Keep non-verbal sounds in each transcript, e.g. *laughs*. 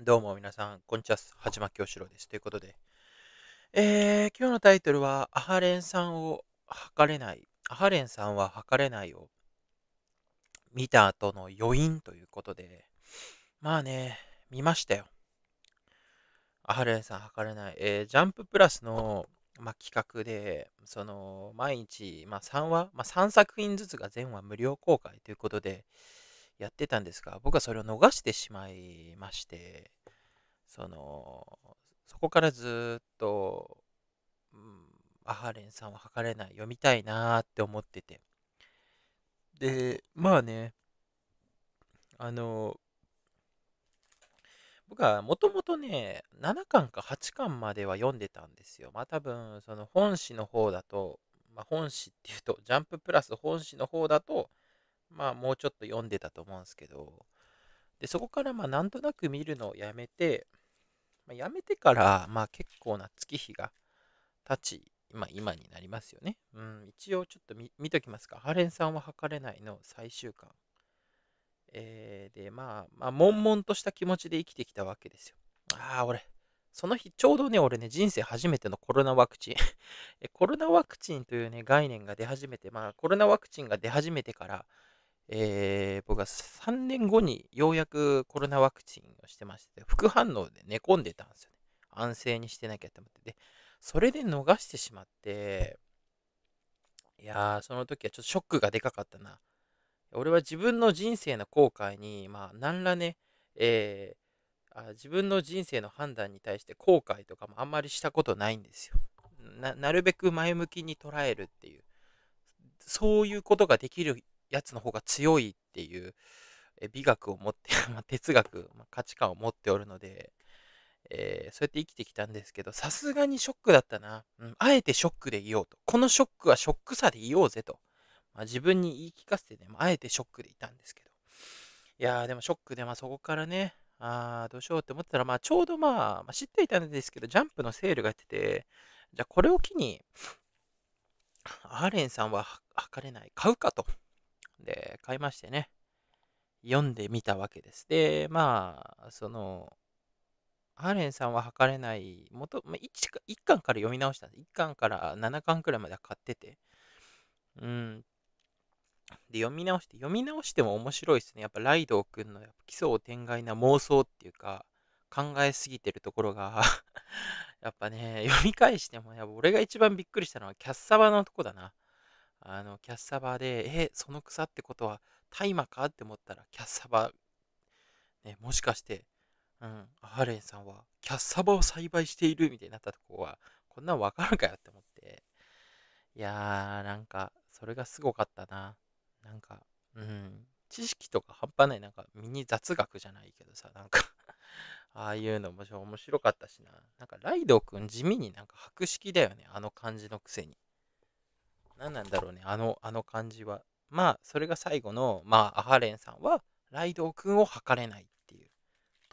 どうも皆さん、こんにちは。はじまきょしろです。ということで、えー、今日のタイトルは、アハレンさんを測れない、アハレンさんは測れないを見た後の余韻ということで、まあね、見ましたよ。アハレンさん測れない。えー、ジャンププラスの、まあ、企画で、その、毎日、まあ、3話、まあ、3作品ずつが全話無料公開ということで、やってたんですが、僕はそれを逃してしまいまして、その、そこからずっと、うん、アハレンさんは測れない、読みたいなーって思ってて。で、まあね、あの、僕はもともとね、7巻か8巻までは読んでたんですよ。まあ多分、その本誌の方だと、まあ、本誌っていうと、ジャンププラス本誌の方だと、まあ、もうちょっと読んでたと思うんですけど、で、そこから、まあ、なんとなく見るのをやめて、まあ、やめてから、まあ、結構な月日が経ち、まあ、今になりますよね。うん、一応ちょっと見見ときますか。ハレンさんは測れないの最終巻。えー、で、まあ、まあ、悶々とした気持ちで生きてきたわけですよ。ああ、俺、その日、ちょうどね、俺ね、人生初めてのコロナワクチン *laughs* コロナワクチンというね、概念が出始めて、まあ、コロナワクチンが出始めてから、えー、僕は3年後にようやくコロナワクチンをしてまして、副反応で寝込んでたんですよね。安静にしてなきゃと思って。で、それで逃してしまって、いやー、その時はちょっとショックがでかかったな。俺は自分の人生の後悔に、まあ、何らね、えー、あ自分の人生の判断に対して後悔とかもあんまりしたことないんですよ。ななるべく前向きに捉えるっていう、そういうことができるやつの方が強いっていう美学を持って、*laughs* ま哲学、ま価値観を持っておるので、えー、そうやって生きてきたんですけど、さすがにショックだったな、うん。あえてショックでいようと。このショックはショックさでいようぜと。まあ、自分に言い聞かせてね、まあ、あえてショックでいたんですけど。いやー、でもショックで、まあそこからね、あーどうしようって思ってたら、まあちょうどまあ、まあ、知っていたんですけど、ジャンプのセールがやってて、じゃあこれを機に、アーレンさんは測れない、買うかと。で、買いましてね、読んでみたわけです。で、まあ、その、ハーレンさんは測れない、元、まあ1か、1巻から読み直したんです。1巻から7巻くらいまで買ってて。うん。で、読み直して、読み直しても面白いですね。やっぱライドウ君のやっぱ奇想天外な妄想っていうか、考えすぎてるところがやっぱね、読み返しても、やっぱ俺が一番びっくりしたのはキャッサバのとこだな。あの、キャッサバで、え、その草ってことは大麻かって思ったら、キャッサバ、ね、もしかして、うん、アハレンさんは、キャッサバを栽培しているみたいになったとこは、こんなんわかるかよって思って。いやー、なんか、それがすごかったな。なんか、うん、知識とか半端ない、なんか、ミニ雑学じゃないけどさ、なんか *laughs* ああいうのも面白かったしな。なんか、ライドウ君地味になんか白識だよね、あの感じのくせに。何なんだろうね、あの、あの感じは。まあ、それが最後の、まあ、アハレンさんは、ライドウ君を測れないっていう。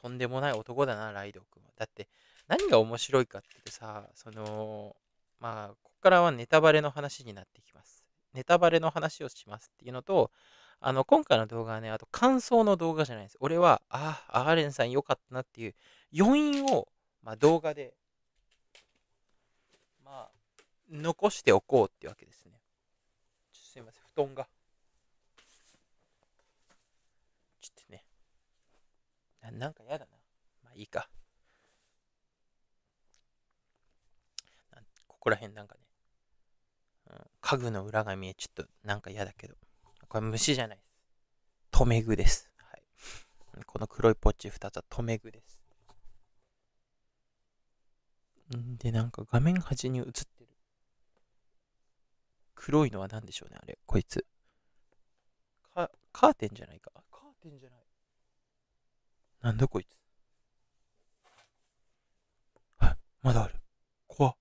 とんでもない男だな、ライドウ君は。だって、何が面白いかっていうとさ、その、まあ、ここからはネタバレの話になってきます。ネタバレの話をしますっていうのと、あの、今回の動画はね、あと感想の動画じゃないです。俺は、ああ、アーレンさん良かったなっていう余韻を、まあ、動画で残しておこうってわけですね。すいません、布団が。ちょっとね。ななんか嫌だな。まあいいか。ここら辺なんかね、うん、家具の裏が見え、ちょっとなんか嫌だけど。これ虫じゃないです。留め具です。はい、この黒いポッチ2つは留め具です。で、なんか画面端に映っ黒いのは何でしょうね、あれ。こいつ。カーテンじゃないか。カーテンじゃない。なんだこいつ。はまだある。怖っ。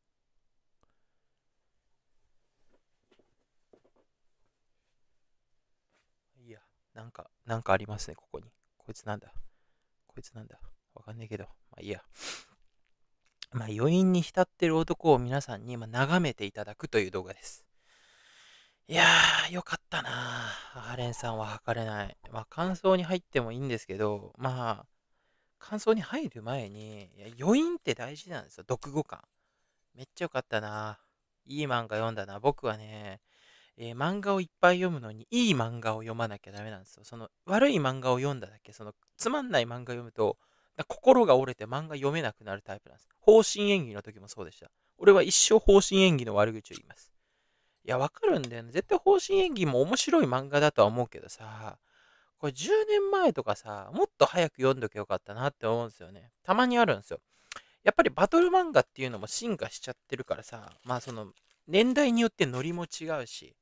いや、なんか、なんかありますね、ここに。こいつなんだ。こいつなんだ。わかんねえけど。まあいいや。まあ、余韻に浸ってる男を皆さんに今眺めていただくという動画です。いやー、よかったなー。アレンさんは測れない。まあ、感想に入ってもいいんですけど、まあ、感想に入る前に、いや余韻って大事なんですよ。読後感。めっちゃよかったな。いい漫画読んだな。僕はね、えー、漫画をいっぱい読むのに、いい漫画を読まなきゃダメなんですよ。その、悪い漫画を読んだだけ、その、つまんない漫画読むと、心が折れて漫画読めなくなるタイプなんです。方針演技の時もそうでした。俺は一生方針演技の悪口を言います。いや、わかるんだよね。絶対方針演技も面白い漫画だとは思うけどさ、これ10年前とかさ、もっと早く読んどきゃよかったなって思うんですよね。たまにあるんですよ。やっぱりバトル漫画っていうのも進化しちゃってるからさ、まあその、年代によってノリも違うし、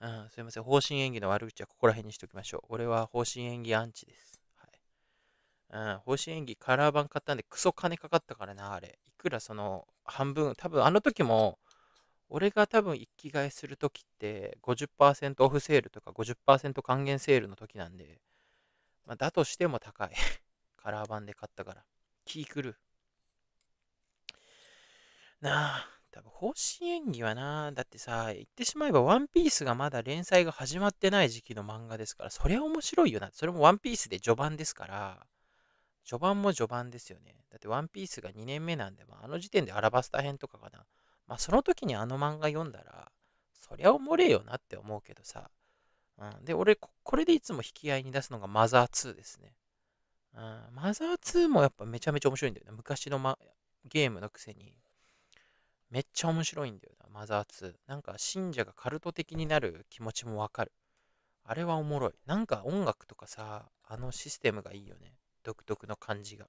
うん、すいません。方針演技の悪口はここら辺にしておきましょう。俺は方針演技アンチです。はい。うん、方針演技カラー版買ったんでクソ金かかったからな、あれ。いくらその、半分、多分あの時も、俺が多分一気買いするときって50%オフセールとか50%還元セールの時なんで、まあ、だとしても高い。*laughs* カラー版で買ったから。気ルー。なあ、多分方針演技はな、だってさ、言ってしまえばワンピースがまだ連載が始まってない時期の漫画ですから、そりゃ面白いよな。それもワンピースで序盤ですから、序盤も序盤ですよね。だってワンピースが2年目なんで、まあ、あの時点でアラバスタ編とかかな。まあその時にあの漫画読んだら、そりゃおもれよなって思うけどさ。うん、で、俺こ、これでいつも引き合いに出すのがマザー2ですね。うん、マザー2もやっぱめちゃめちゃ面白いんだよな、ね。昔の、ま、ゲームのくせに。めっちゃ面白いんだよな、マザー2。なんか信者がカルト的になる気持ちもわかる。あれはおもろい。なんか音楽とかさ、あのシステムがいいよね。独特の感じが。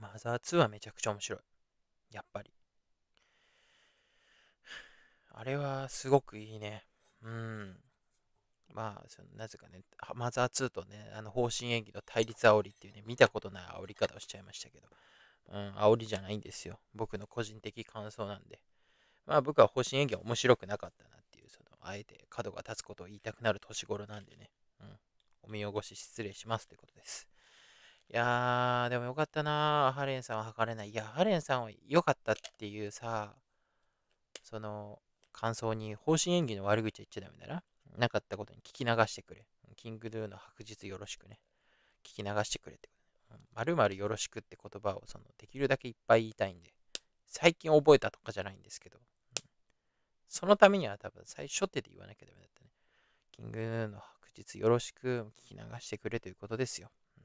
マザー2はめちゃくちゃ面白い。やっぱり。あれはすごくいいね。うん。まあ、そのなぜかね、マザー2とね、あの方針演技の対立煽りっていうね、見たことない煽り方をしちゃいましたけど、うん、煽りじゃないんですよ。僕の個人的感想なんで。まあ僕は方針演技は面白くなかったなっていう、その、あえて角が立つことを言いたくなる年頃なんでね、うん、お見汚し失礼しますってことです。いやー、でもよかったなハレンさんは測れない。いや、ハレンさんは良かったっていうさ、その、感想に方針演技の悪口言っちゃダメだな。なかったことに聞き流してくれ。キングドゥの白日よろしくね。聞き流してくれってまるまるよろしくって言葉をそのできるだけいっぱい言いたいんで、最近覚えたとかじゃないんですけど、そのためには多分最初手で言わなきゃダメだったね。キングヌーの白日よろしく聞き流してくれということですよ。うん、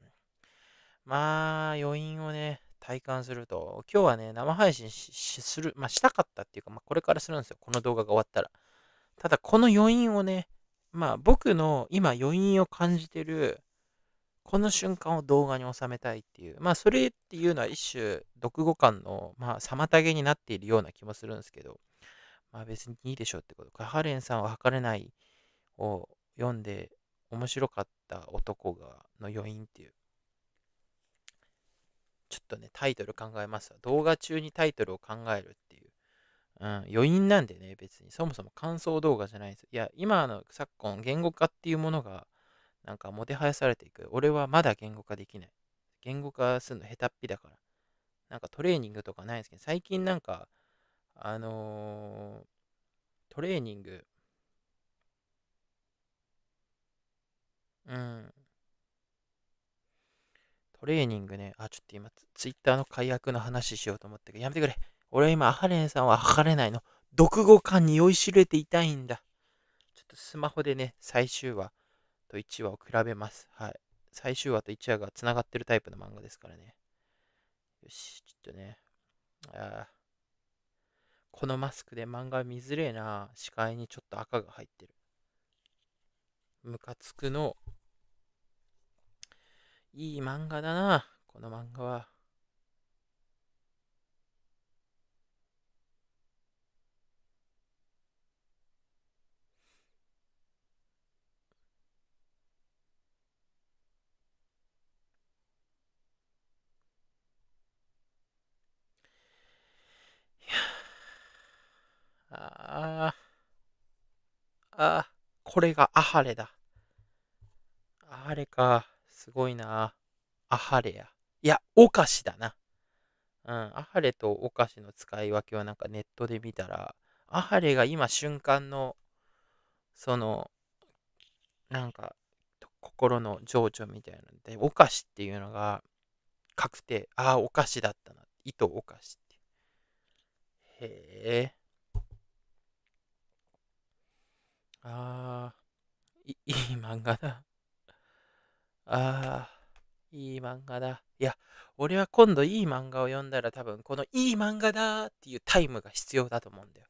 まあ、余韻をね、体感すると、今日はね、生配信する、まあ、したかったっていうか、まあ、これからするんですよ。この動画が終わったら。ただ、この余韻をね、まあ、僕の今余韻を感じてる、この瞬間を動画に収めたいっていう、まあ、それっていうのは一種、読語感の、まあ、妨げになっているような気もするんですけど、まあ、別にいいでしょうってことか。ハレンさんは測れないを読んで面白かった男がの余韻っていう、ちょっとね、タイトル考えますわ。動画中にタイトルを考えるっていう。うん、余韻なんでね、別に。そもそも感想動画じゃないです。いや、今の昨今、言語化っていうものが、なんかもてはやされていく。俺はまだ言語化できない。言語化するの下手っぴだから。なんかトレーニングとかないですけど、最近なんか、あのー、トレーニング、うん、トレーニングね、あ、ちょっと今、ツイッターの解約の話しようと思ったけど、やめてくれ。俺は今、アハレンさんは測れないの。独語感に酔いしれていたいんだ。ちょっとスマホでね、最終話と1話を比べます。はい。最終話と1話が繋がってるタイプの漫画ですからね。よし、ちょっとね。あこのマスクで漫画見づれえな。視界にちょっと赤が入ってる。ムカつくの。いい漫画だな、この漫画は。ああ、ああ、これがアハレだ。アハレか。すごいな。アハレや。いや、お菓子だな。うん、アハレとお菓子の使い分けはなんかネットで見たら、アハレが今瞬間の、その、なんか、心の情緒みたいなので、お菓子っていうのが確定。ああ、お菓子だったな。糸お菓子って。へえ。ああ、いい漫画だ。ああ、いい漫画だ。いや、俺は今度いい漫画を読んだら多分このいい漫画だっていうタイムが必要だと思うんだよ。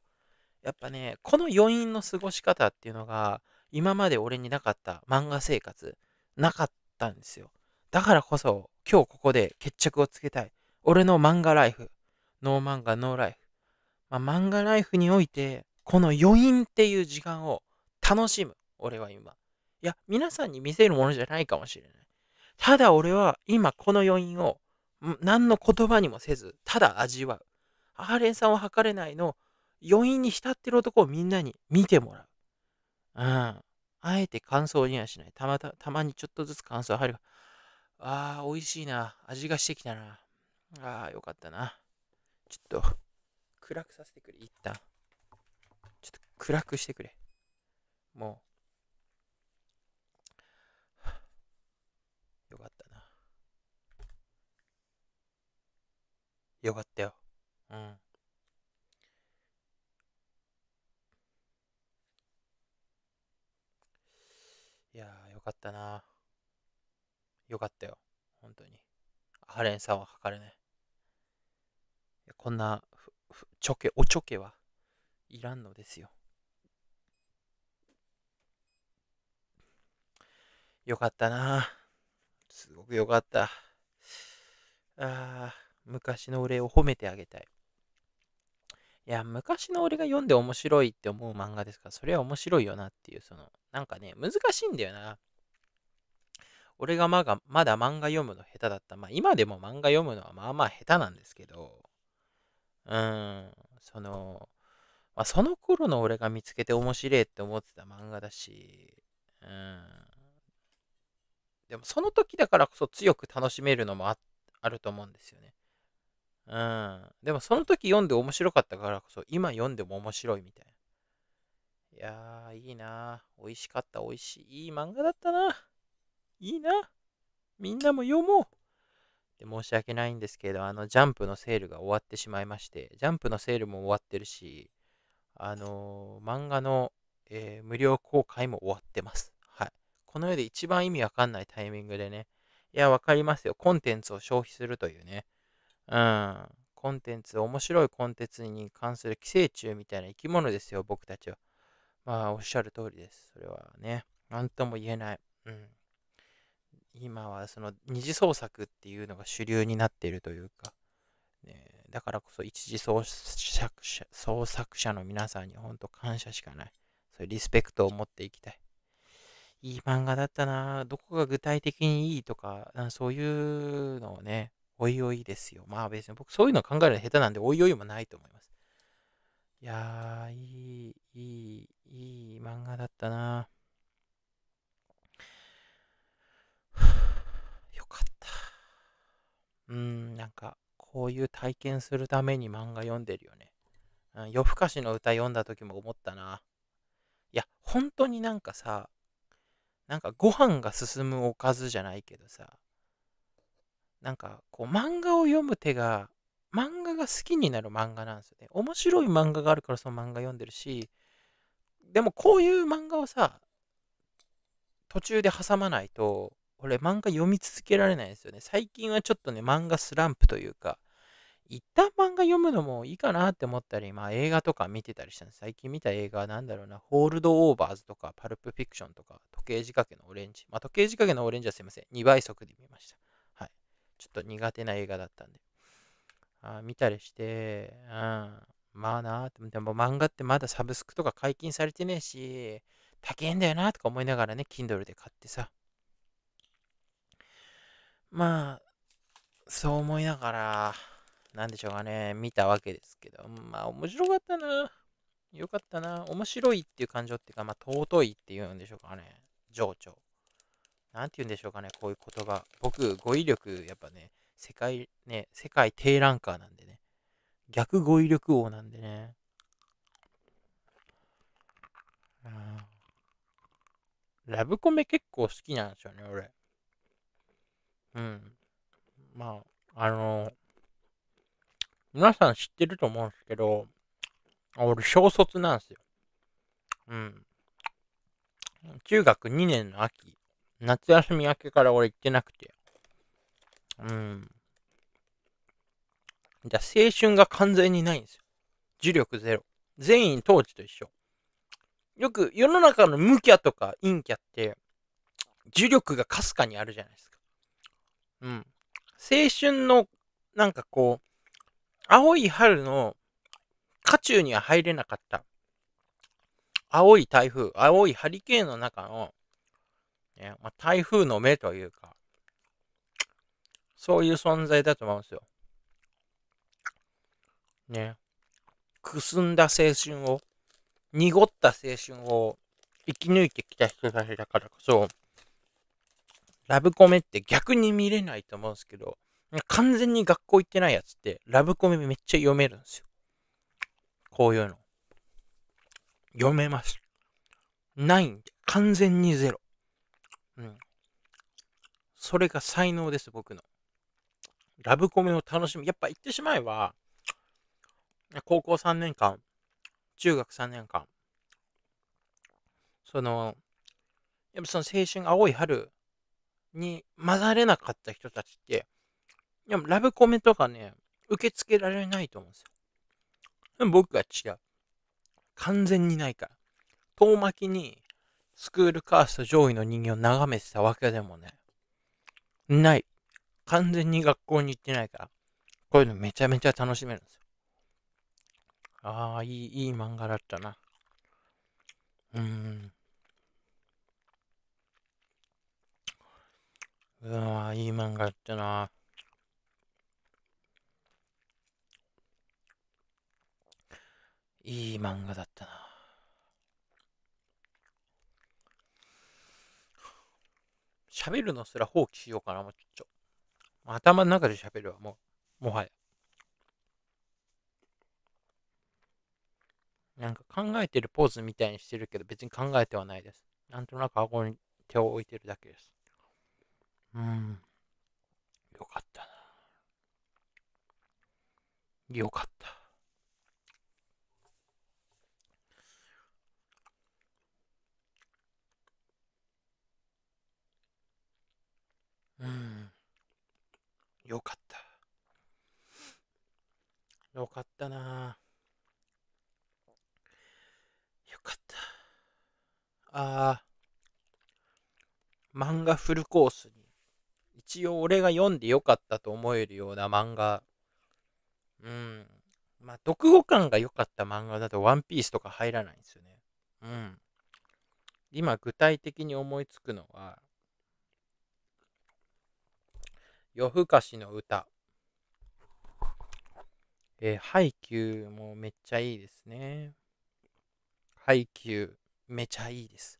やっぱね、この余韻の過ごし方っていうのが今まで俺になかった漫画生活なかったんですよ。だからこそ今日ここで決着をつけたい。俺の漫画ライフ。ノー漫画ノーライフ。まあ、漫画ライフにおいてこの余韻っていう時間を楽しむ。俺は今。いや、皆さんに見せるものじゃないかもしれない。ただ俺は今この余韻を何の言葉にもせず、ただ味わう。阿ーレンさんを測れないの余韻に浸ってる男をみんなに見てもらう。うん。あえて感想にはしない。たまたたまにちょっとずつ感想入る。ああ、美味しいな。味がしてきたな。ああ、よかったな。ちょっと、暗くさせてくれ。一旦。ちょっと暗くしてくれ。もう。よかったよ。うん。いやー、よかったな。よかったよ。本当に。ハレンさんはかかるね。こんな、ちょけ、おちょけはいらんのですよ。よかったな。すごくよかった。ああ。昔の俺を褒めてあげたい。いや、昔の俺が読んで面白いって思う漫画ですから、それは面白いよなっていう、その、なんかね、難しいんだよな。俺がまだまだ漫画読むの下手だった。まあ今でも漫画読むのはまあまあ下手なんですけど、うーん、その、まあ、その頃の俺が見つけて面白いって思ってた漫画だし、うん、でもその時だからこそ強く楽しめるのもああると思うんですよね。うん。でもその時読んで面白かったからこそ、今読んでも面白いみたいな。いやー、いいな美味しかった、美味しい。いい漫画だったな。いいな。みんなも読もう。で申し訳ないんですけど、あの、ジャンプのセールが終わってしまいまして、ジャンプのセールも終わってるし、あのー、漫画の、えー、無料公開も終わってます。はい。この世で一番意味わかんないタイミングでね、いや、わかりますよ。コンテンツを消費するというね、うん。コンテンツ、面白いコンテンツに関する寄生虫みたいな生き物ですよ、僕たちは。まあ、おっしゃる通りです。それはね、なんとも言えない。うん。今はその二次創作っていうのが主流になっているというか、ね、だからこそ一次創作者創作者の皆さんに本当感謝しかない。そういうリスペクトを持っていきたい。いい漫画だったな。どこが具体的にいいとか、かそういうのをね、おいおいですよ。まあ別に僕そういうの考えるの下手なんで、おいおいもないと思います。いやー、いい、いい、いい漫画だったな。*sighs* よかった。うん、なんか、こういう体験するために漫画読んでるよね。うん、夜更かしの歌読んだ時も思ったな。いや、本当になんかさ、なんかご飯が進むおかずじゃないけどさ、なんか、こう、漫画を読む手が、漫画が好きになる漫画なんですよね。面白い漫画があるからその漫画読んでるし、でもこういう漫画をさ、途中で挟まないと、俺漫画読み続けられないんですよね。最近はちょっとね、漫画スランプというか、一旦漫画読むのもいいかなって思ったり、まあ映画とか見てたりしたんです。最近見た映画は何だろうな、ホールドオーバーズとか、パルプフィクションとか、時計仕掛けのオレンジ。まあ時計仕掛けのオレンジはすいません。2倍速で見ました。ちょっと苦手な映画だったんで、あ見たりして、うん、まあなーって、でも漫画ってまだサブスクとか解禁されてねえし、高えんだよなとか思いながらね、Kindle で買ってさ。まあ、そう思いながら、なんでしょうかね、見たわけですけど、まあ面白かったな。よかったな。面白いっていう感情っていうか、まあ尊いっていうんでしょうかね。情緒。なんて言うんでしょうかね、こういう言葉。僕、語彙力、やっぱね、世界、ね、世界低ランカーなんでね。逆語彙力王なんでね。ラブコメ結構好きなんですよね、俺。うん。まあ、あのー、皆さん知ってると思うんですけど、俺、小卒なんですよ。うん。中学2年の秋夏休み明けから俺行ってなくて。うん。じゃ青春が完全にないんですよ。呪力ゼロ。全員当時と一緒。よく世の中の無キャとか陰キャって、呪力がかすかにあるじゃないですか。うん。青春の、なんかこう、青い春の、渦中には入れなかった。青い台風、青いハリケーンの中の、ねまあ、台風の目というか、そういう存在だと思うんですよ。ね。くすんだ青春を、濁った青春を生き抜いてきた人たちだからこそ、ラブコメって逆に見れないと思うんですけど、完全に学校行ってないやつって、ラブコメめっちゃ読めるんですよ。こういうの。読めます。ないんで、完全にゼロ。うん。それが才能です、僕の。ラブコメを楽しむ。やっぱ言ってしまえば、高校3年間、中学3年間、その、やっぱその青春青い春に混ざれなかった人たちって、でもラブコメとかね、受け付けられないと思うんですよ。でも僕は違う。完全にないから。遠巻きにスクールカースト上位の人間を眺めてたわけでもね、ない。完全に学校に行ってないから、こういうのめちゃめちゃ楽しめるんですよ。ああ、いい、いい漫画だったな。うーん。うわいい漫画だったな。いい漫画だったな。喋るのすら放棄しようかな、もうちょっと。頭の中で喋るわ、もう。もはや。なんか考えてるポーズみたいにしてるけど、別に考えてはないです。なんとなく顎に手を置いてるだけです。うん。よかったな。よかった。よかった。よかったなよかった。あー、漫画フルコースに、一応俺が読んでよかったと思えるような漫画、うん。まあ、読後感が良かった漫画だと、ワンピースとか入らないんですよね。うん。今、具体的に思いつくのは、夜更かしの歌。えー、ハイキューもめっちゃいいですね。ハイキューめちゃいいです。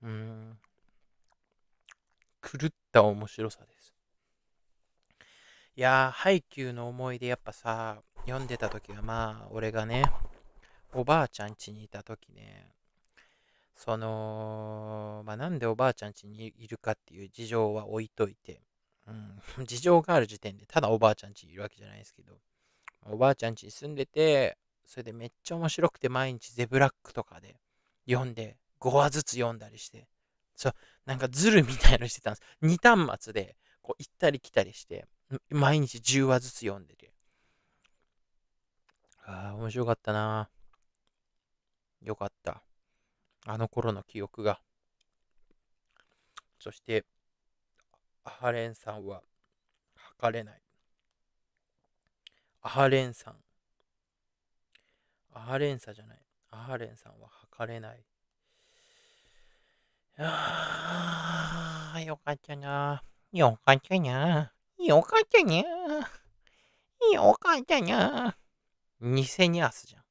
うん。狂った面白さです。いやー、ハイキューの思い出やっぱさ、読んでた時はまあ、俺がね、おばあちゃん家にいた時ね、その、まあなんでおばあちゃん家にいるかっていう事情は置いといて、うん、*laughs* 事情がある時点で、ただおばあちゃんちいるわけじゃないですけど、おばあちゃんち住んでて、それでめっちゃ面白くて毎日ゼブラックとかで読んで、5話ずつ読んだりして、そう、なんかズルみたいのしてたんです。2端末で、こう行ったり来たりして、毎日10話ずつ読んでて。ああ、面白かったな。よかった。あの頃の記憶が。そして、アハレンんは測れない。アハレンんアハレンさじゃない。アハレンんは測れない。ああ、よかったな。よかったな。よかったにゃ。よかったにゃ。ニセニャスじゃん。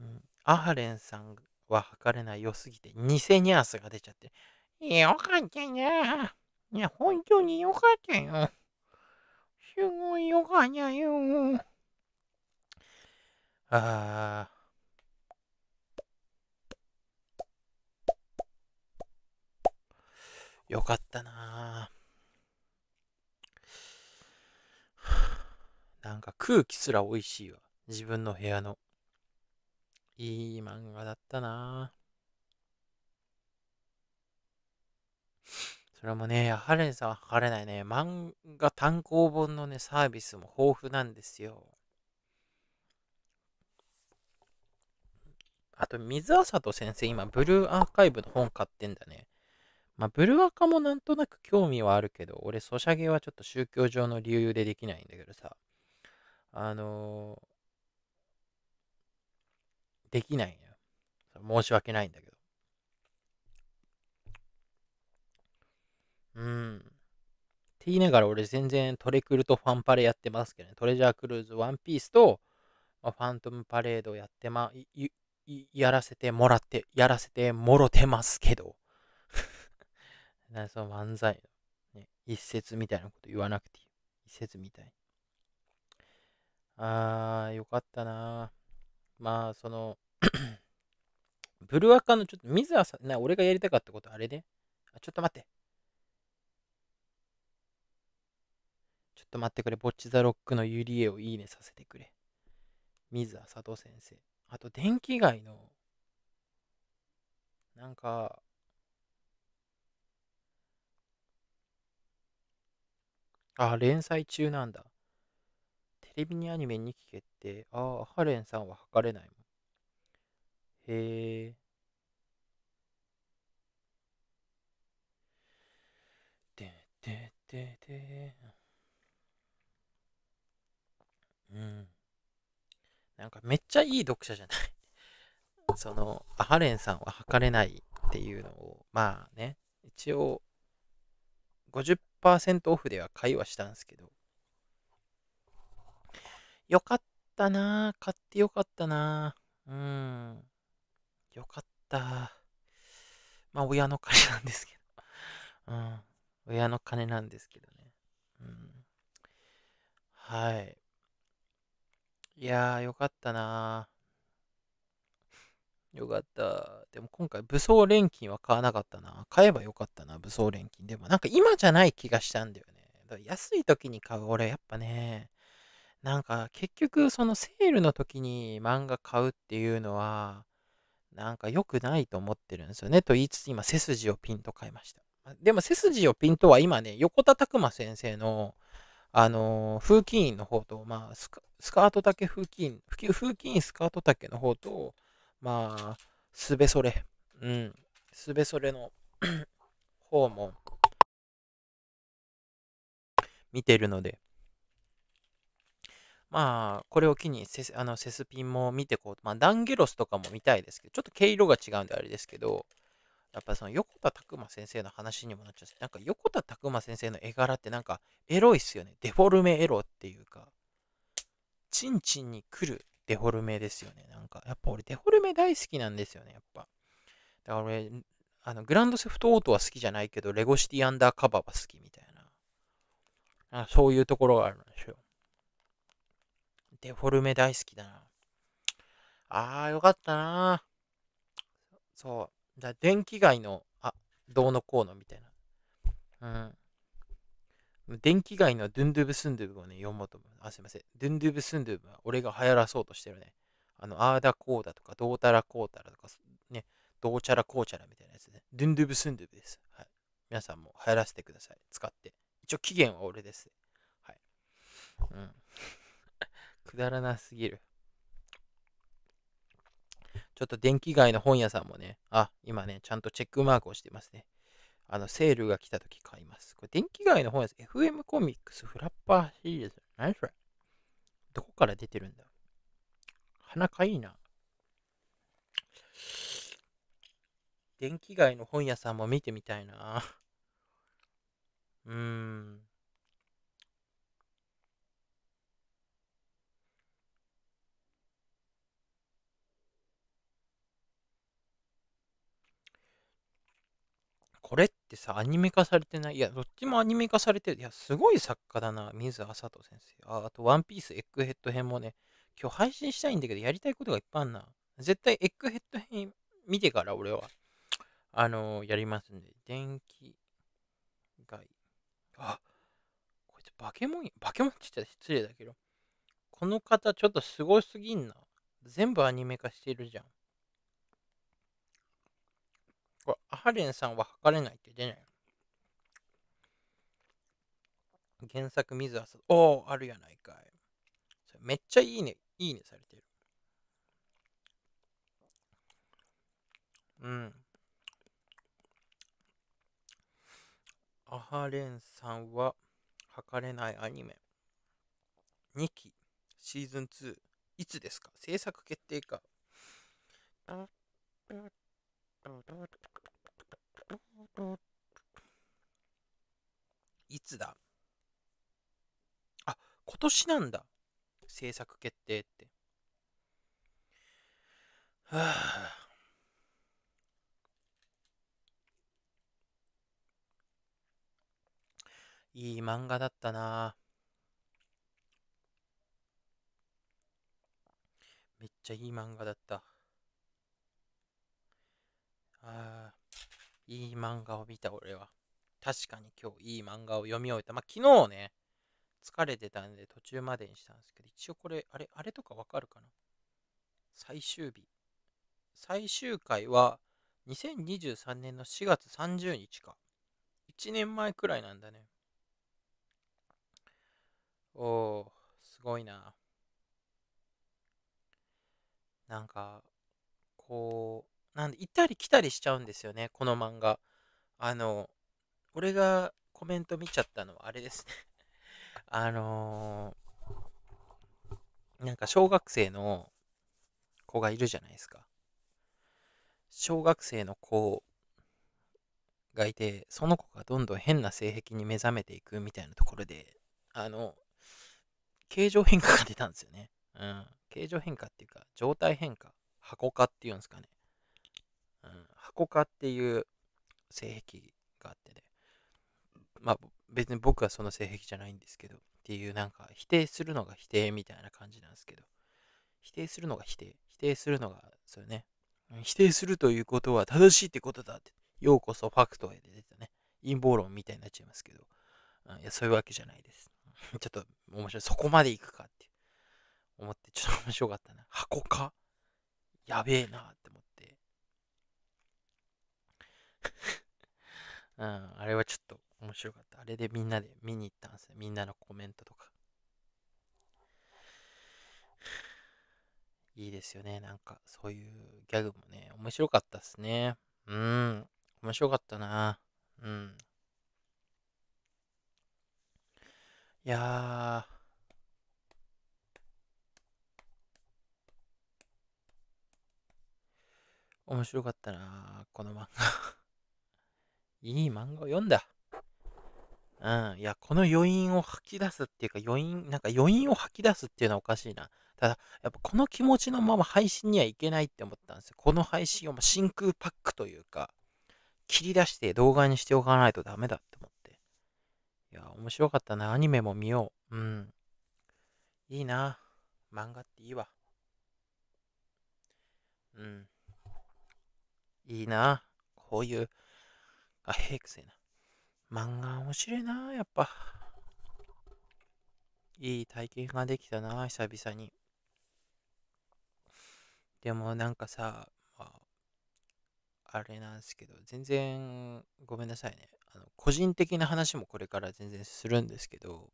うん、アハレンさんは測れないよすぎて、ニセニャスが出ちゃって。よかったにゃ。いや、本当によかったよ。すごいよかったよ。ああ。よかったな *sighs* なんか空気すら美味しいわ。自分の部屋の。いい漫画だったなぁ。それもね、やはりさんか測れないね、漫画単行本のね、サービスも豊富なんですよ。あと、水浅と先生、今、ブルーアーカイブの本買ってんだね。まあ、ブルーアカもなんとなく興味はあるけど、俺、ソシャゲはちょっと宗教上の理由でできないんだけどさ、あのー、できないよ。申し訳ないんだけど。うん。って言いながら俺全然トレクルとファンパレやってますけどね。トレジャークルーズ、ワンピースと、まあ、ファントムパレードやってま、やらせてもらって、やらせてもろてますけど。*laughs* なその漫才の、ね、一節みたいなこと言わなくていい。一節みたい。あー、よかったなまあ、その *clears throat* ブルワカのちょっと水はさ、な俺がやりたかったことあれね。あ、ちょっと待って。っと待ってくれ。ぼっちザロックのゆりえをいいねさせてくれ。水は佐藤先生。あと、電気街の、なんか、あ、連載中なんだ。テレビにアニメ聞けって、ああ、ハレンさんは測れないもん。へえ。で、で、で、で。うん。なんかめっちゃいい読者じゃない *laughs* その、アハレンさんは測れないっていうのを、まあね、一応50%オフでは会話したんですけど、よかったなぁ。買ってよかったなぁ。うん。よかった。まあ、親の金なんですけど。うん。親の金なんですけどね。うん。はい。いやー、よかったなー。よかった。でも今回武装錬金は買わなかったな。買えばよかったな、武装錬金。でもなんか今じゃない気がしたんだよね。だから安い時に買う俺やっぱね、なんか結局そのセールの時に漫画買うっていうのは、なんか良くないと思ってるんですよね。と言いつつ今背筋をピンと買いました。でも背筋をピンとは今ね、横田拓馬先生のあのー、風紀院の方と、まあスカ、スカート丈風紀院、風紀院スカート丈の方と、まあ、すべそれ、うん、すべそれの *clears throat* 方も見てるので、まあ、これを機にセあのセスピンも見てこう、まあ、ダンゲロスとかも見たいですけど、ちょっと毛色が違うんであれですけど、やっぱその横田拓馬先生の話にもなっちゃうなんか横田拓馬先生の絵柄ってなんかエロいっすよね。デフォルメエロっていうか、ちんちんに来るデフォルメですよね。なんか、やっぱ俺デフォルメ大好きなんですよね、やっぱ。だから俺、あの、グランドセフトオートは好きじゃないけど、レゴシティアンダーカバーは好きみたいな。あそういうところがあるんでしょ。デフォルメ大好きだな。あー、よかったなそう。じゃ電気街の、あ、どうのこうのみたいな。うん。電気街のドゥンドゥブスンドゥブをね、読もうと思う。あ、すいません。ドゥンドゥブスンドゥブは俺が流行らそうとしてるね。あの、あーだこうだとか、どうたらこうたらとか、ね、どうちゃらこうちゃらみたいなやつね。ドゥンドゥブスンドゥブです。はい。皆さんも流行らせてください。使って。一応期限は俺です。はい。うん。*laughs* くだらなすぎる。ちょっと電気街の本屋さんもね、あ、今ね、ちゃんとチェックマークをしてますね。あの、セールが来た時買います。これ、電気街の本屋さん、FM コミックスフラッパーシリーズ。何それどこから出てるんだ鼻かいいな。電気街の本屋さんも見てみたいな。うーん。これってさ、アニメ化されてない。いや、どっちもアニメ化されてる。いや、すごい作家だな、水あさと先生。あ、あと、ワンピースエッグヘッド編もね、今日配信したいんだけど、やりたいことがいっぱいあるな。絶対エッグヘッド編見てから俺は、あのー、やりますんで。電気街。あ、こいつバケモン、バケモンって言ったら失礼だけど、この方ちょっとすごすぎんな。全部アニメ化してるじゃん。これ、アハレンさんは測れないって出ない原作水さ、おお、あるやないかい。めっちゃいいね、いいねされてる。うん。アハレンさんは測れないアニメ。2期、シーズン2。いつですか制作決定か。今年なんだ。制作決定って。はあ。いい漫画だったなめっちゃいい漫画だった。ああ、いい漫画を見た俺は。確かに今日いい漫画を読み終えた。まあ、昨日ね、疲れてたんで途中までにしたんですけど、一応これ、あれ、あれとかわかるかな最終日。最終回は2023年の4月30日か。1年前くらいなんだね。おー、すごいな。なんか、こう、なんで、行ったり来たりしちゃうんですよね、この漫画。あの、俺がコメント見ちゃったのはあれですねあのー、なんか小学生の子がいるじゃないですか。小学生の子がいて、その子がどんどん変な性癖に目覚めていくみたいなところで、あの、形状変化が出たんですよね。うん。形状変化っていうか、状態変化。箱化っていうんですかね。うん。箱化っていう性癖があってね。まあ、別に僕はその性癖じゃないんですけどっていうなんか否定するのが否定みたいな感じなんですけど否定するのが否定否定するのがそうね否定するということは正しいってことだってようこそファクトへ出てたね陰謀論みたいになっちゃいますけど、うん、いやそういうわけじゃないですちょっと面白いそこまでいくかって思ってちょっと面白かったな箱かやべえなって思って *laughs* うんあれはちょっと面白かった。あれでみんなで見に行ったんですよ。みんなのコメントとか。いいですよね。なんか、そういうギャグもね、面白かったっすね。うん。面白かったな。うん。いやー。面白かったなこの漫画 *laughs* いい漫画を読んだ。うん。いや、この余韻を吐き出すっていうか、余韻、なんか余韻を吐き出すっていうのはおかしいな。ただ、やっぱこの気持ちのまま配信にはいけないって思ったんですよ。この配信を真空パックというか、切り出して動画にしておかないとダメだって思って。いや、面白かったな。アニメも見よう。うん。いいな。漫画っていいわ。うん。いいな。こういう、あ、へくせえな。漫画面白いな、やっぱ。いい体験ができたな、久々に。でもなんかさ、まあ、あれなんですけど、全然ごめんなさいね。あの個人的な話もこれから全然するんですけど、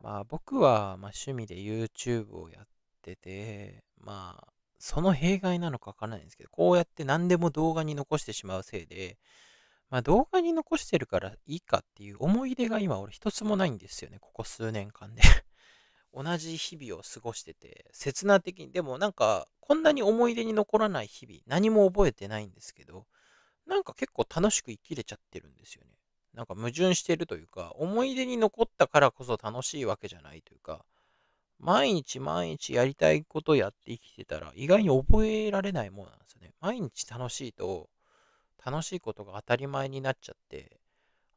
まあ僕はま趣味で YouTube をやってて、まあその弊害なのかわからないんですけど、こうやって何でも動画に残してしまうせいで、まあ、動画に残してるからいいかっていう思い出が今俺一つもないんですよね、ここ数年間で *laughs* 同じ日々を過ごしてて、刹那的に、でもなんか、こんなに思い出に残らない日々、何も覚えてないんですけど、なんか結構楽しく生きれちゃってるんですよね。なんか矛盾してるというか、思い出に残ったからこそ楽しいわけじゃないというか、毎日毎日やりたいことやって生きてたら、意外に覚えられないものなんですよね。毎日楽しいと、楽しいことが当たり前になっちゃって、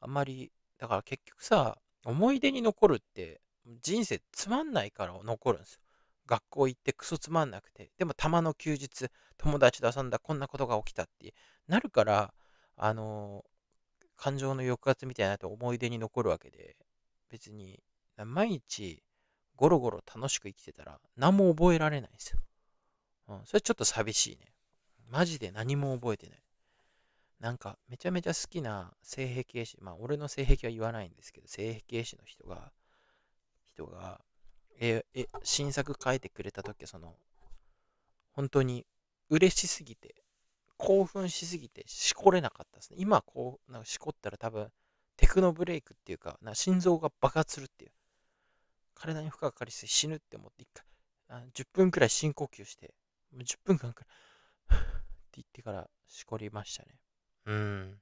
あんまり、だから結局さ、思い出に残るって、人生つまんないから残るんですよ。学校行ってクソつまんなくて、でもたまの休日、友達と遊んだ、こんなことが起きたってなるから、あの感情の抑圧みたいなと思い出に残るわけで、別に、毎日、ゴロゴロ楽しく生きてたら、何も覚えられないんですよ。うん、それちょっと寂しいね。マジで何も覚えてない。なんかめちゃめちゃ好きな性癖絵師、まあ俺の性癖は言わないんですけど、性癖絵師の人が、人が、え、え、新作書いてくれた時その、本当に嬉しすぎて、興奮しすぎてしこれなかったですね。今こう、なんかしこったら多分、テクノブレイクっていうか、な心臓が爆発するっていう。体に負荷がかかりして死ぬって思って、一回、あ10分くらい深呼吸して、10分間くらいって言ってからしこりましたね。うん。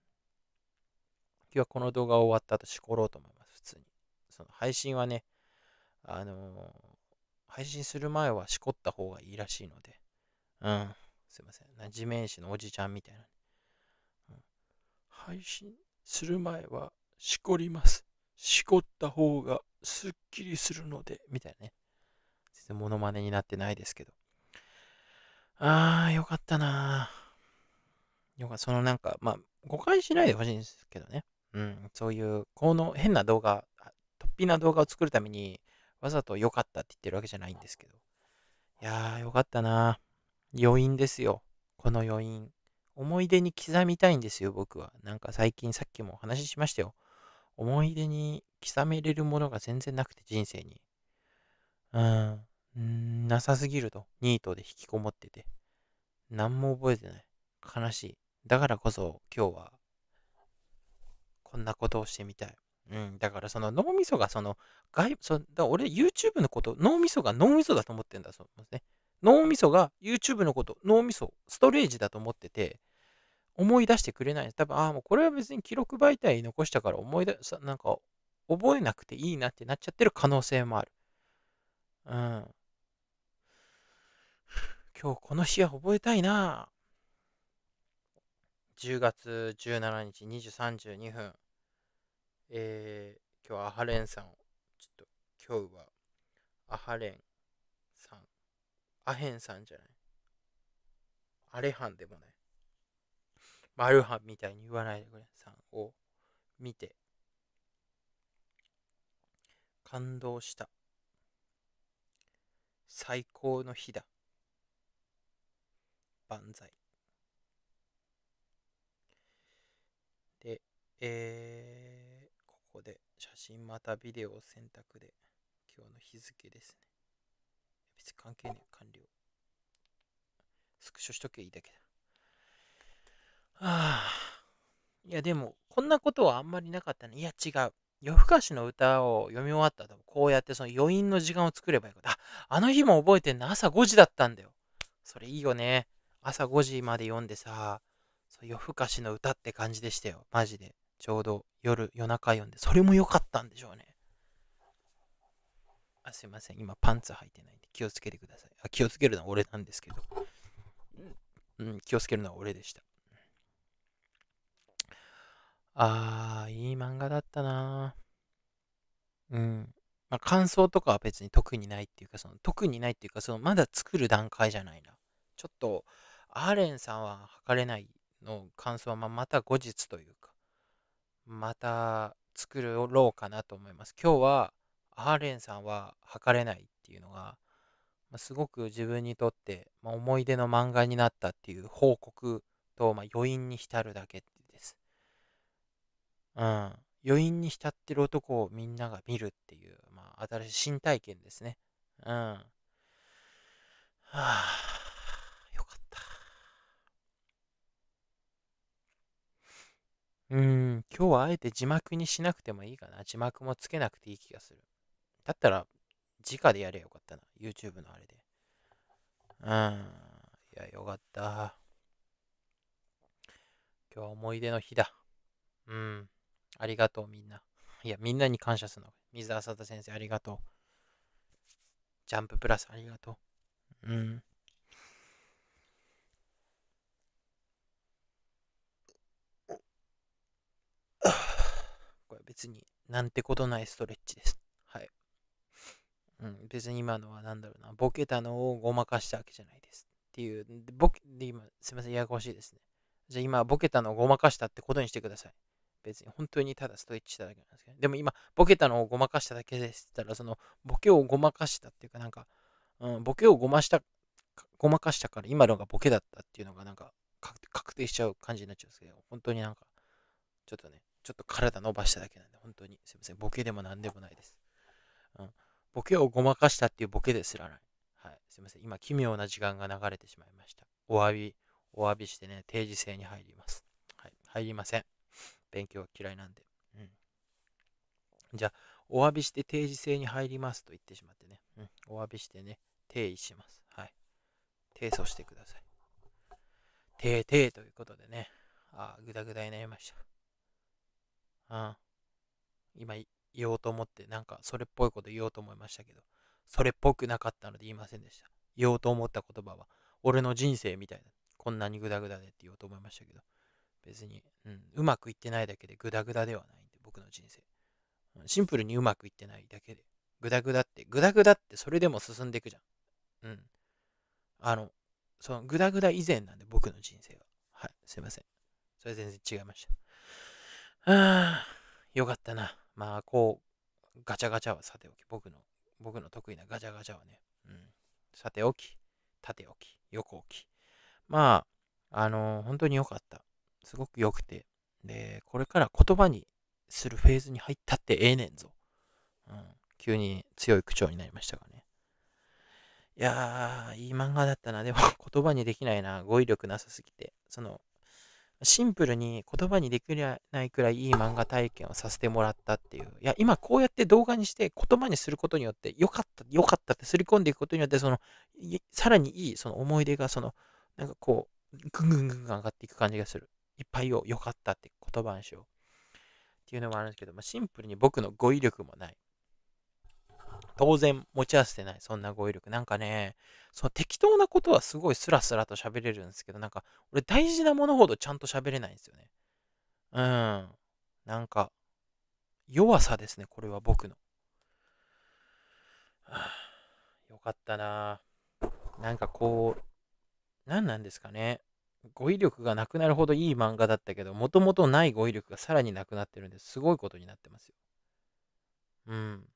今日はこの動画終わった後、しころうと思います、普通に。その配信はね、あのー、配信する前はしこった方がいいらしいので、うん、すいません。な地面師のおじちゃんみたいな、うん。配信する前はしこります。しこった方がすっきりするので、みたいなね。全然モノマネになってないですけど。あー、よかったなー。要はそのなんか、まあ、誤解しないでほしいんですけどね。うん、そういう、この変な動画、突飛な動画を作るために、わざと良かったって言ってるわけじゃないんですけど。いやー、よかったな余韻ですよ。この余韻。思い出に刻みたいんですよ、僕は。なんか最近さっきもお話ししましたよ。思い出に刻めれるものが全然なくて、人生に。うん、んなさすぎると。ニートで引きこもってて。何も覚えてない。悲しい。だからこそ今日はこんなことをしてみたい。うん、だからその脳みそがその外そだ俺 YouTube のこと脳みそが脳みそだと思ってんだそうですね。脳みそが YouTube のこと脳みそストレージだと思ってて思い出してくれない多分ああもうこれは別に記録媒体残したから思い出さなんか覚えなくていいなってなっちゃってる可能性もある。うん。*sighs* 今日この日は覚えたいな10月17日2時32分、えー、今日はアハレンさんを、ちょっと今日はアハレンさん、アヘンさんじゃない。アレハンでもない。マルハンみたいに言わないでくれさんを見て、感動した。最高の日だ。万歳。えー、ここで写真またビデオを選択で、今日の日付ですね。別に関係ねえ、完了。スクショしとけいいだけだ。ああ。いや、でも、こんなことはあんまりなかったね。いや、違う。夜更かしの歌を読み終わった後、こうやってその余韻の時間を作ればよかった。あ、あの日も覚えてんの朝5時だったんだよ。それいいよね。朝5時まで読んでさ、そう夜更かしの歌って感じでしたよ。マジで。ちょうど夜、夜中読んで、それも良かったんでしょうね。あすいません、今パンツ履いてないんで気をつけてください。あ気をつけるのは俺なんですけど、うん、気をつけるのは俺でした。あー、いい漫画だったなうん。まあ、感想とかは別に特にないっていうか、その特にないっていうか、そのまだ作る段階じゃないな。ちょっと、アーレンさんは測れないの感想はままた後日というか、また作ろうかなと思います。今日はアーレンさんは測れないっていうのが、ますごく自分にとって、ま思い出の漫画になったっていう報告と、ま余韻に浸るだけです。うん。余韻に浸ってる男をみんなが見るっていう、まあ、新しい新体験ですね。うん。はあうーん、今日はあえて字幕にしなくてもいいかな。字幕もつけなくていい気がする。だったら、直でやればよかったな。YouTube のあれで。うん。いや、よかった。今日は思い出の日だ。うん。ありがとう、みんな。*laughs* いや、みんなに感謝するの。水浅田先生、ありがとう。ジャンププラス、ありがとう。うん。*sighs* これ別になんてことないストレッチです。はい。うん、別に今のは何だろうな、ボケたのをごまかしたわけじゃないです。っていう、でボケ、で今、すいません、ややこしいですね。じゃあ今、ボケたのをごまかしたってことにしてください。別に本当にただストレッチしただけなんですけど、でも今、ボケたのをごまかしただけですって言ったら、その、ボケをごまかしたっていうか、なんか、うん、ボケをごました、ごまかしたから今のがボケだったっていうのが、なんか、確定しちゃう感じになっちゃうんですけど、本当になんか、ちょっとね、ちょっと体伸ばしただけなんで、本当にすいません。ボケでも何でもないです。うん、ボケをごまかしたっていうボケですらない。はい、すいません。今、奇妙な時間が流れてしまいました。お詫び、お詫びしてね、定時制に入ります。はい、入りません。勉強は嫌いなんで。うん。じゃあ、お詫びして定時制に入りますと言ってしまってね。うん、お詫びしてね、定位します。はい。提訴してください。ててということでね、ああ、ぐだぐだになりました。うん。今言おうと思って、なんかそれっぽいこと言おうと思いましたけど、それっぽくなかったので言いませんでした。言おうと思った言葉は、俺の人生みたいな、こんなにグダグダでって言おうと思いましたけど、別に、うん、うまくいってないだけでグダグダではないんで、僕の人生。シンプルにうまくいってないだけで、グダグダって、グダグダってそれでも進んでいくじゃん。うん。あの、そのグダグダ以前なんで、僕の人生は。はい、すいません。それ全然違いました。ああ、よかったな。まあ、こう、ガチャガチャはさておき、僕の、僕の得意なガチャガチャはね、うん、さておき、縦置き、横置き。まあ、あのー、本当に良かった。すごく良くて。で、これから言葉にするフェーズに入ったってええねんぞ。うん、急に強い口調になりましたがね。いやー、いい漫画だったな。でも *laughs* 言葉にできないな。語彙力なさすぎて。その、シンプルに言葉にできないくらいいい漫画体験をさせてもらったっていう。いや、今こうやって動画にして言葉にすることによって、よかった、よかったって刷り込んでいくことによって、その、さらにいいその思い出が、その、なんかこう、ぐんぐんぐん上がっていく感じがする。いっぱいをよかったって言葉にしよう。っていうのもあるんですけど、まあ、シンプルに僕の語彙力もない。当然持ち合わせてない、そんな語彙力。なんかね、その適当なことはすごいスラスラと喋れるんですけど、なんか俺大事なものほどちゃんと喋れないんですよね。うん。なんか、弱さですね、これは僕の。はあ、よかったななんかこう、何なんですかね。語彙力がなくなるほどいい漫画だったけど、もともとない語彙力がさらになくなってるんですごいことになってますよ。うん。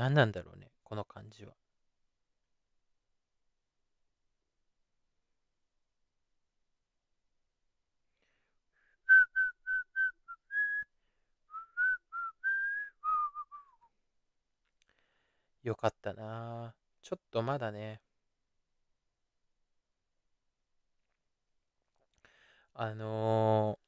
何なんだろうね、この感じは。よかったなちょっとまだね、あの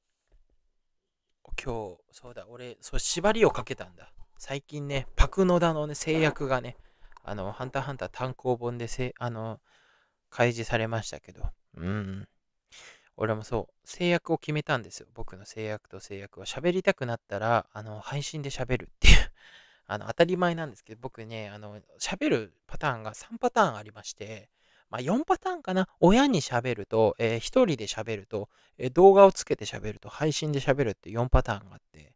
ー、今日、そうだ、俺、そう、縛りをかけたんだ。最近ね、パクノダの、ね、制約がね、あの、ハンターハンター単行本でせ、あの、開示されましたけど、うん。俺もそう、制約を決めたんですよ。僕の制約と制約は。喋りたくなったら、あの、配信で喋るっていう *laughs* あの、当たり前なんですけど、僕ね、あの、喋るパターンが3パターンありまして、まあ、4パターンかな。親に喋ると、えー、1人で喋ると、えー、動画をつけて喋ると、配信で喋るって4パターンがあって、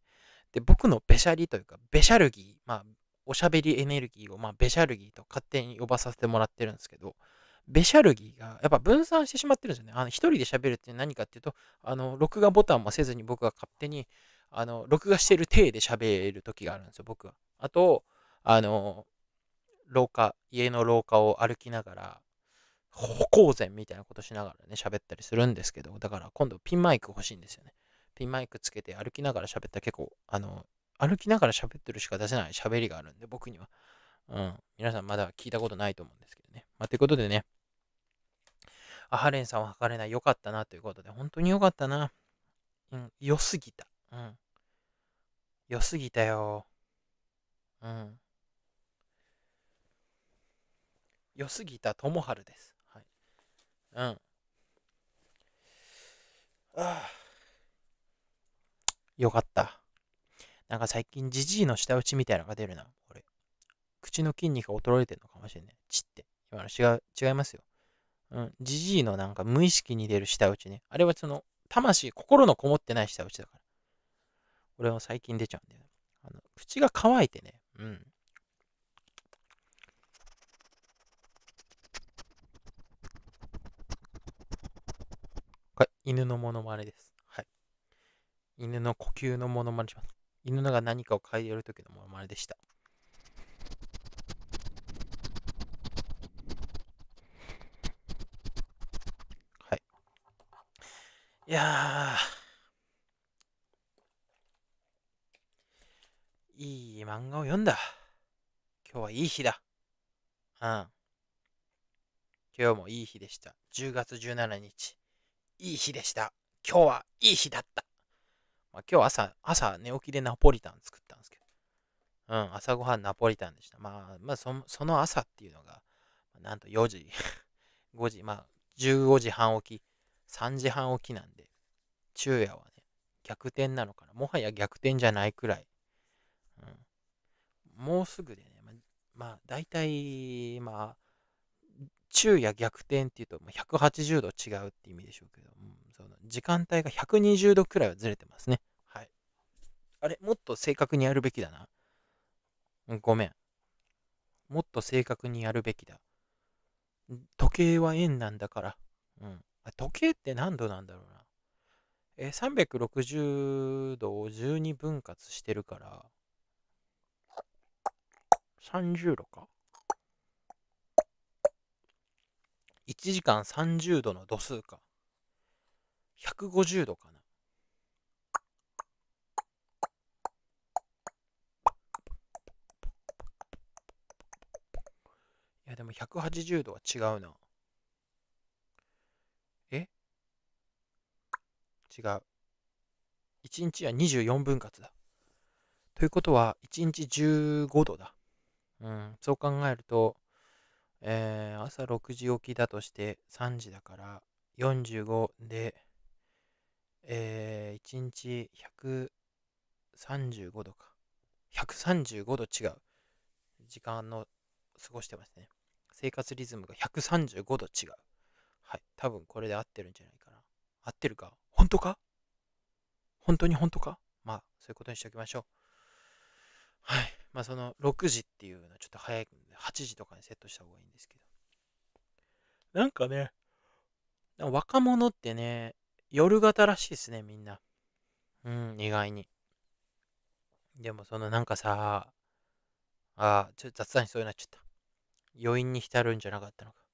で、僕のべしゃりというか、べしゃるぎ、まあ、おしゃべりエネルギーを、まあ、べしゃるぎと勝手に呼ばさせてもらってるんですけど、べしゃるぎがやっぱ分散してしまってるんですよね。あの一人でしゃべるって何かっていうと、あの、録画ボタンもせずに僕が勝手に、あの、録画してる体で喋る時があるんですよ、僕は。あと、あの、廊下、家の廊下を歩きながら、歩行前みたいなことしながらね、喋ったりするんですけど、だから今度ピンマイク欲しいんですよね。ピンマイクつけて歩きながら喋ったら結構、あの、歩きながら喋ってるしか出せない喋りがあるんで、僕には。うん。皆さんまだ聞いたことないと思うんですけどね。まあ、ということでね、アハレンさんは測れない良かったなということで、本当に良かったな。うん、良すぎた。うん。良すぎたよ。うん。良すぎたともはるです。はい。うん。ああ。よかった。なんか最近じじいの舌打ちみたいなのが出るな、これ。口の筋肉が衰えてるのかもしれない。ちって。今の違う、違いますよ。うん。じじいのなんか無意識に出る舌打ちね。あれはその、魂、心のこもってない舌打ちだから。俺は最近出ちゃうんだよね。あの、口が乾いてね。うん。犬のモノマネです。犬の呼吸のものまねします。犬のが何かを嗅いでいる時のものまねでした。はい。いやいい漫画を読んだ。今日はいい日だ。うん。今日もいい日でした。10月17日。いい日でした。今日はいい日だった。まあ、今日朝、朝寝起きでナポリタン作ったんですけど、うん、朝ごはんナポリタンでした。まあ、まあそ、その朝っていうのが、なんと4時、5 *laughs* 時、まあ、15時半起き、3時半起きなんで、昼夜はね、逆転なのかな。もはや逆転じゃないくらい。うん、もうすぐでね、まあ、まあ、大体、まあ、昼夜逆転っていうと、180度違うって意味でしょうけど、その時間帯が120度くらいはずれてますね。はい。あれもっと正確にやるべきだな。ごめん。もっと正確にやるべきだ。時計は円なんだから。うん。時計って何度なんだろうな。えー、360度を12分割してるから、30度か ?1 時間30度の度数か。150度かな。いや、でも180度は違うな。え違う。1日は24分割だ。ということは、1日15度だ。うん、そう考えると、えー、朝6時起きだとして3時だから45でえー、1日135度か。135度違う。時間の過ごしてますね。生活リズムが135度違う。はい。多分これで合ってるんじゃないかな。合ってるか本当か本当に本当かまあ、そういうことにしておきましょう。はい。まあ、その6時っていうのはちょっと早いんで、8時とかにセットした方がいいんですけど。なんかね、若者ってね、夜型らしいですね、みんな。うん、意外に。でも、そのなんかさ、ああ、ちょっと雑談にそういになっちゃった。余韻に浸るんじゃなかったのか。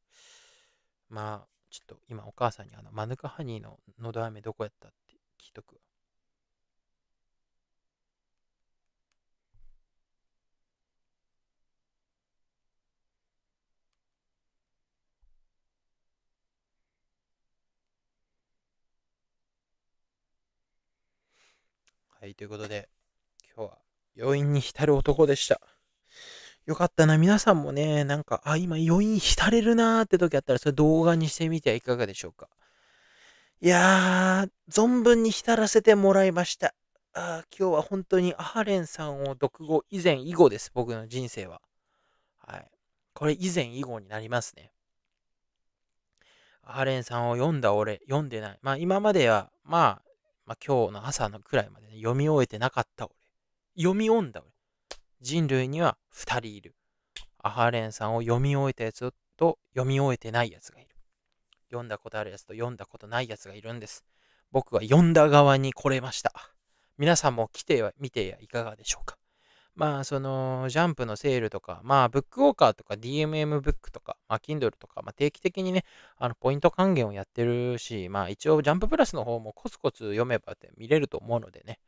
まあ、ちょっと今お母さんにあの、マヌカハニーののど飴どこやったって聞いとくわ。はい、ということで、今日は余韻に浸る男でした。よかったな、皆さんもね、なんか、あ、今余韻浸れるなーって時あったら、それ動画にしてみてはいかがでしょうか。いやー、存分に浸らせてもらいました。あ今日は本当にアハレンさんを独語以前以後です、僕の人生は。はい。これ以前以後になりますね。アハレンさんを読んだ俺、読んでない。まあ今までは、まあまあ、今日の朝のくらいまで、ね、読み終えてなかった俺。読み終んだ俺。人類には2人いる。アハレンさんを読み終えたやつと読み終えてないやつがいる。読んだことあるやつと読んだことないやつがいるんです。僕は読んだ側に来れました。皆さんも来てみてはいかがでしょうかまあ、その、ジャンプのセールとか、まあ、ブックウォーカーとか DMM ブックとか、まあ、Kindle とか、まあ、定期的にね、あの、ポイント還元をやってるし、まあ、一応、ジャンププラスの方もコツコツ読めばって見れると思うのでね、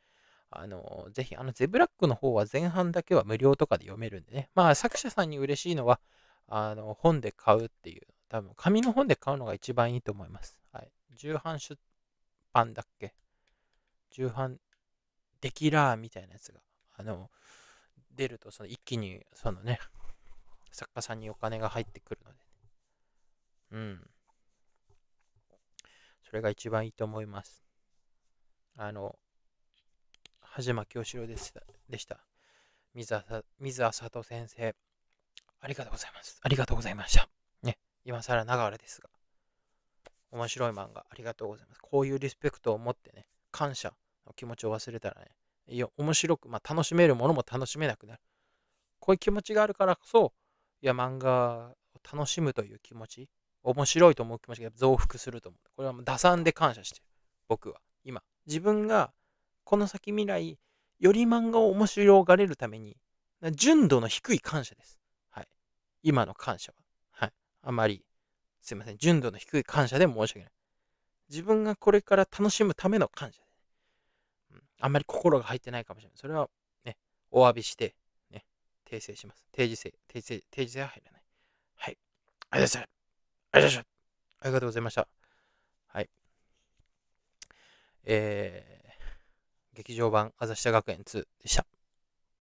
あの、ぜひ、あの、ゼブラックの方は前半だけは無料とかで読めるんでね、まあ、作者さんに嬉しいのは、あの、本で買うっていう、多分、紙の本で買うのが一番いいと思います。はい。重版出版だっけ重版デキラーみたいなやつが、あの、出ると、その一気に、そのね、作家さんにお金が入ってくるので、ね、うん。それが一番いいと思います。あの、羽島清志郎でした。でした水浅水あさと先生、ありがとうございます。ありがとうございました。ね、今更ながらですが、面白い漫画、ありがとうございます。こういうリスペクトを持ってね、感謝の気持ちを忘れたらね、面白く、まあ、楽しめるものも楽しめなくなる。こういう気持ちがあるからこそ、いや、漫画を楽しむという気持ち、面白いと思う気持ちが増幅すると思う。これはもう打算で感謝してる。僕は。今。自分が、この先未来、より漫画を面白がれるために、純度の低い感謝です。はい。今の感謝は。はい。あまり、すいません。純度の低い感謝で申し訳ない。自分がこれから楽しむための感謝。あんまり心が入ってないかもしれない。それは、ね、お詫びして、ね、訂正します。定時制、定時制、定時制は入らない。はい。ありがとうございました。ありがとうございました。ありがとうございました。はい。えー、劇場版、あざした学園2でした。